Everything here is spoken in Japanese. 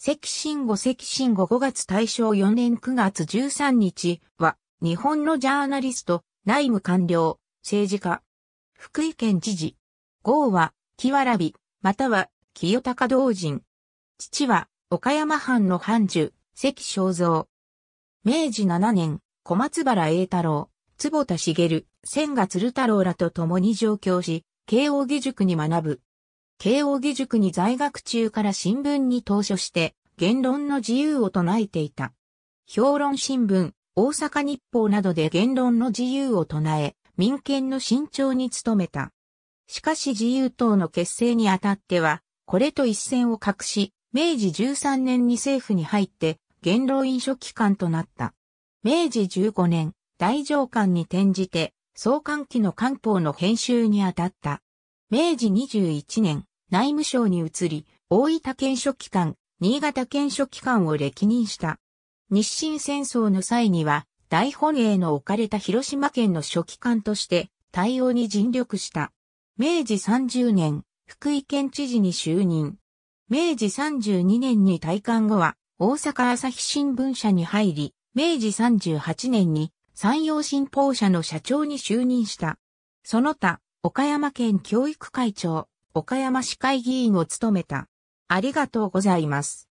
関信吾関信吾5月大正4年9月13日は、日本のジャーナリスト、内務官僚、政治家、福井県知事。号は、木わらび、または、清高同人。父は、岡山藩の藩主、関正蔵。明治7年、小松原栄太郎、坪田茂、千賀鶴太郎らと共に上京し、慶応義塾に学ぶ。慶応義塾に在学中から新聞に投書して、言論の自由を唱えていた。評論新聞、大阪日報などで言論の自由を唱え、民権の慎重に努めた。しかし自由党の結成にあたっては、これと一線を画し、明治13年に政府に入って言論飲書機関となった。明治15年、大上官に転じて、創刊期の官報の編集にあたった。明治21年、内務省に移り、大分県書記官、新潟県書記官を歴任した。日清戦争の際には、大本営の置かれた広島県の書記官として対応に尽力した。明治30年、福井県知事に就任。明治32年に退官後は、大阪朝日新聞社に入り、明治38年に山陽新報社の社長に就任した。その他、岡山県教育会長、岡山市会議員を務めた。ありがとうございます。